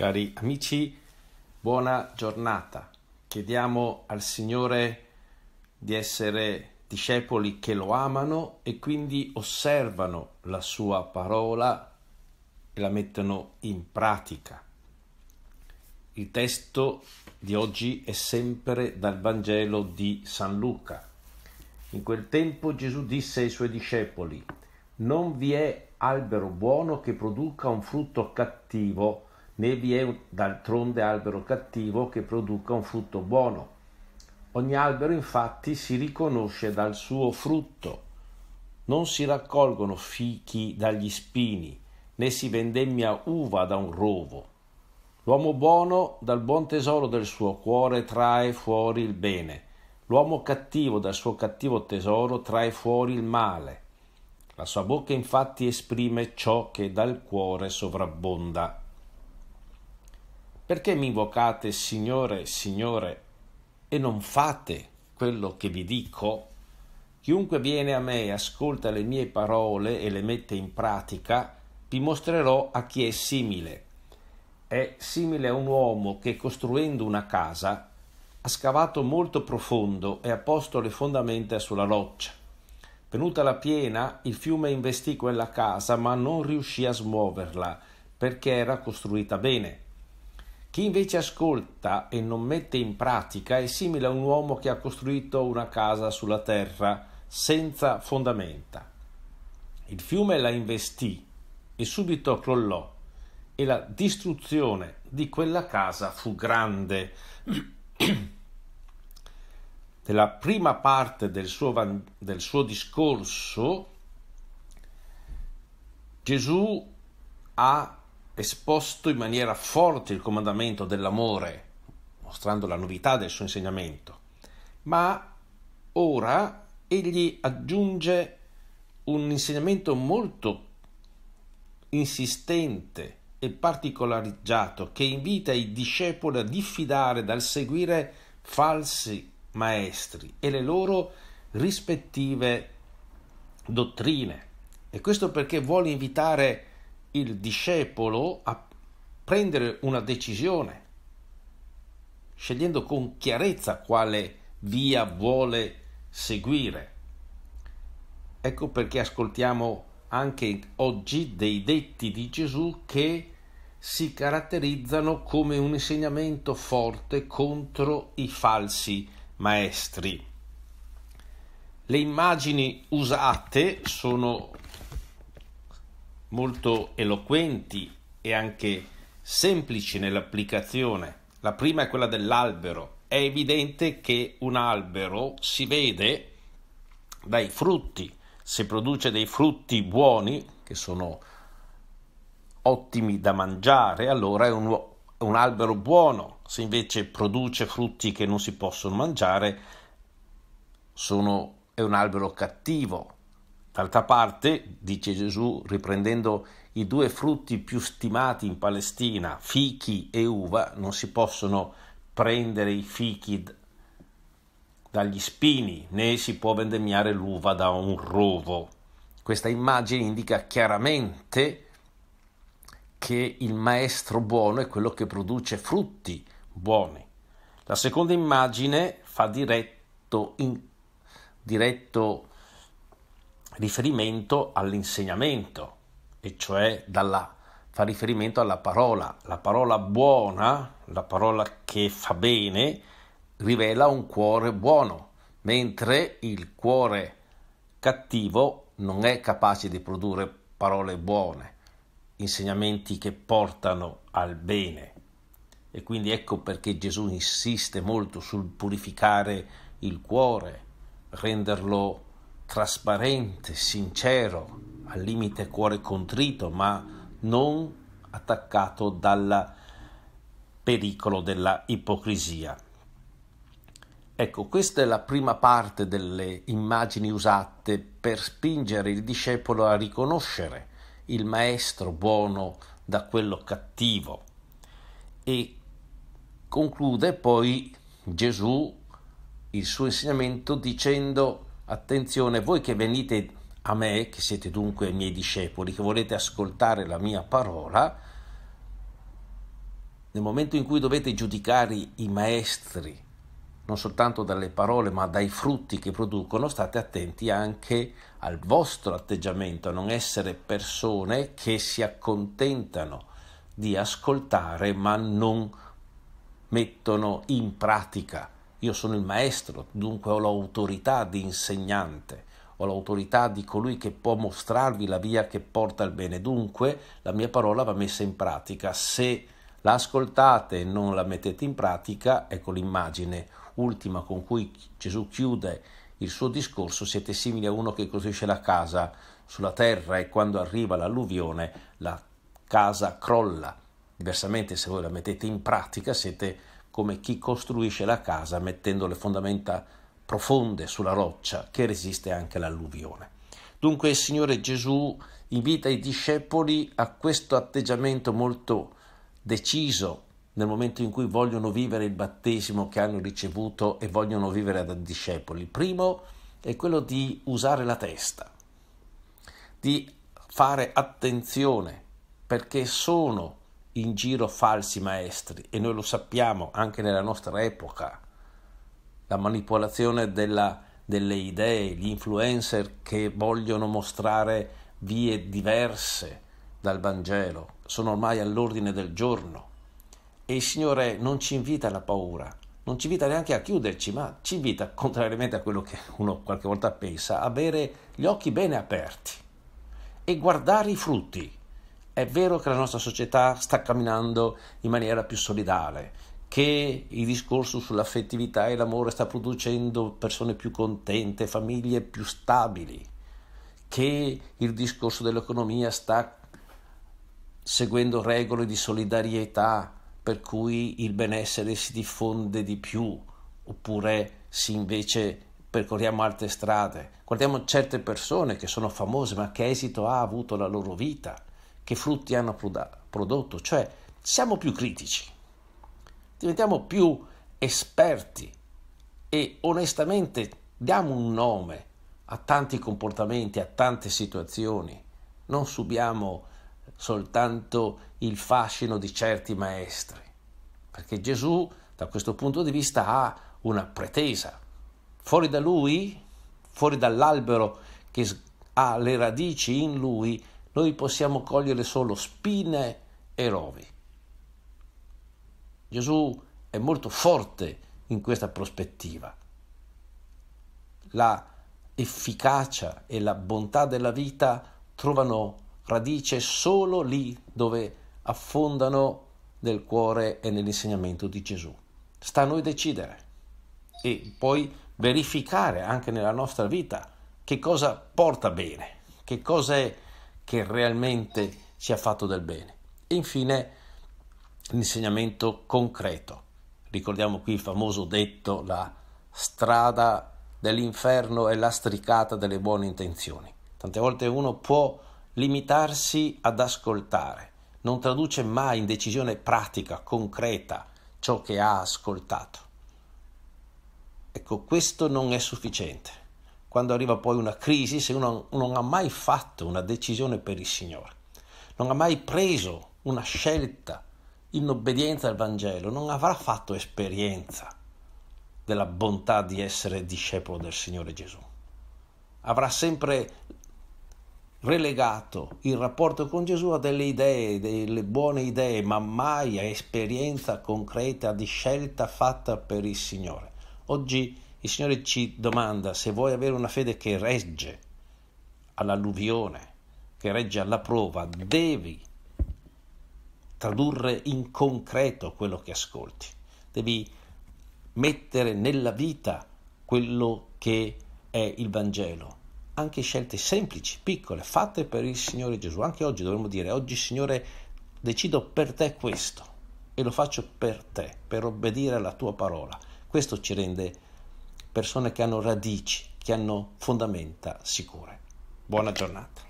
Cari amici, buona giornata. Chiediamo al Signore di essere discepoli che lo amano e quindi osservano la sua parola e la mettono in pratica. Il testo di oggi è sempre dal Vangelo di San Luca. In quel tempo Gesù disse ai suoi discepoli, non vi è albero buono che produca un frutto cattivo, né vi è d'altronde albero cattivo che produca un frutto buono. Ogni albero infatti si riconosce dal suo frutto. Non si raccolgono fichi dagli spini, né si vendemmia uva da un rovo. L'uomo buono dal buon tesoro del suo cuore trae fuori il bene. L'uomo cattivo dal suo cattivo tesoro trae fuori il male. La sua bocca infatti esprime ciò che dal cuore sovrabbonda. Perché mi invocate Signore, Signore e non fate quello che vi dico? Chiunque viene a me e ascolta le mie parole e le mette in pratica, vi mostrerò a chi è simile. È simile a un uomo che costruendo una casa ha scavato molto profondo e ha posto le fondamenta sulla roccia. Venuta la piena, il fiume investì quella casa, ma non riuscì a smuoverla perché era costruita bene. Chi invece ascolta e non mette in pratica è simile a un uomo che ha costruito una casa sulla terra senza fondamenta. Il fiume la investì e subito crollò e la distruzione di quella casa fu grande. Nella prima parte del suo, del suo discorso Gesù ha esposto in maniera forte il comandamento dell'amore, mostrando la novità del suo insegnamento, ma ora egli aggiunge un insegnamento molto insistente e particolarizzato che invita i discepoli a diffidare dal seguire falsi maestri e le loro rispettive dottrine. E questo perché vuole invitare il discepolo a prendere una decisione, scegliendo con chiarezza quale via vuole seguire. Ecco perché ascoltiamo anche oggi dei detti di Gesù che si caratterizzano come un insegnamento forte contro i falsi maestri. Le immagini usate sono molto eloquenti e anche semplici nell'applicazione. La prima è quella dell'albero. È evidente che un albero si vede dai frutti. Se produce dei frutti buoni, che sono ottimi da mangiare, allora è un, un albero buono. Se invece produce frutti che non si possono mangiare, sono, è un albero cattivo D'altra parte, dice Gesù, riprendendo i due frutti più stimati in Palestina, fichi e uva, non si possono prendere i fichi dagli spini, né si può vendemmiare l'uva da un rovo. Questa immagine indica chiaramente che il maestro buono è quello che produce frutti buoni. La seconda immagine fa diretto, in, diretto riferimento all'insegnamento, e cioè dalla, fa riferimento alla parola. La parola buona, la parola che fa bene, rivela un cuore buono, mentre il cuore cattivo non è capace di produrre parole buone, insegnamenti che portano al bene. E quindi ecco perché Gesù insiste molto sul purificare il cuore, renderlo trasparente, sincero, al limite cuore contrito, ma non attaccato dal pericolo della ipocrisia. Ecco, questa è la prima parte delle immagini usate per spingere il discepolo a riconoscere il maestro buono da quello cattivo. E conclude poi Gesù il suo insegnamento dicendo Attenzione, voi che venite a me, che siete dunque i miei discepoli, che volete ascoltare la mia parola, nel momento in cui dovete giudicare i maestri, non soltanto dalle parole, ma dai frutti che producono, state attenti anche al vostro atteggiamento, a non essere persone che si accontentano di ascoltare ma non mettono in pratica io sono il maestro, dunque ho l'autorità di insegnante, ho l'autorità di colui che può mostrarvi la via che porta al bene. Dunque la mia parola va messa in pratica. Se la ascoltate e non la mettete in pratica, ecco l'immagine ultima con cui Gesù chiude il suo discorso, siete simili a uno che costruisce la casa sulla terra e quando arriva l'alluvione la casa crolla. Diversamente se voi la mettete in pratica siete come chi costruisce la casa mettendo le fondamenta profonde sulla roccia che resiste anche all'alluvione. Dunque il Signore Gesù invita i discepoli a questo atteggiamento molto deciso nel momento in cui vogliono vivere il battesimo che hanno ricevuto e vogliono vivere da discepoli. Il primo è quello di usare la testa, di fare attenzione perché sono in giro falsi maestri e noi lo sappiamo anche nella nostra epoca, la manipolazione della, delle idee, gli influencer che vogliono mostrare vie diverse dal Vangelo, sono ormai all'ordine del giorno. E il Signore non ci invita alla paura, non ci invita neanche a chiuderci, ma ci invita, contrariamente a quello che uno qualche volta pensa, a avere gli occhi bene aperti e guardare i frutti è vero che la nostra società sta camminando in maniera più solidale, che il discorso sull'affettività e l'amore sta producendo persone più contente, famiglie più stabili, che il discorso dell'economia sta seguendo regole di solidarietà per cui il benessere si diffonde di più oppure si invece percorriamo altre strade. Guardiamo certe persone che sono famose, ma che esito ha avuto la loro vita? che frutti hanno prodotto, cioè siamo più critici, diventiamo più esperti e onestamente diamo un nome a tanti comportamenti, a tante situazioni, non subiamo soltanto il fascino di certi maestri, perché Gesù da questo punto di vista ha una pretesa. Fuori da lui, fuori dall'albero che ha le radici in lui, noi possiamo cogliere solo spine e rovi. Gesù è molto forte in questa prospettiva. La efficacia e la bontà della vita trovano radice solo lì dove affondano nel cuore e nell'insegnamento di Gesù. Sta a noi decidere e poi verificare anche nella nostra vita che cosa porta bene, che cosa è che realmente ci ha fatto del bene. E infine l'insegnamento concreto. Ricordiamo qui il famoso detto la strada dell'inferno è lastricata delle buone intenzioni. Tante volte uno può limitarsi ad ascoltare, non traduce mai in decisione pratica, concreta, ciò che ha ascoltato. Ecco, questo non è sufficiente quando arriva poi una crisi, se uno non ha mai fatto una decisione per il Signore, non ha mai preso una scelta in obbedienza al Vangelo, non avrà fatto esperienza della bontà di essere discepolo del Signore Gesù. Avrà sempre relegato il rapporto con Gesù a delle idee, delle buone idee, ma mai a esperienza concreta di scelta fatta per il Signore. Oggi il Signore ci domanda se vuoi avere una fede che regge all'alluvione, che regge alla prova, devi tradurre in concreto quello che ascolti, devi mettere nella vita quello che è il Vangelo, anche scelte semplici, piccole, fatte per il Signore Gesù. Anche oggi dovremmo dire, oggi Signore decido per te questo e lo faccio per te, per obbedire alla tua parola. Questo ci rende persone che hanno radici, che hanno fondamenta sicure. Buona giornata.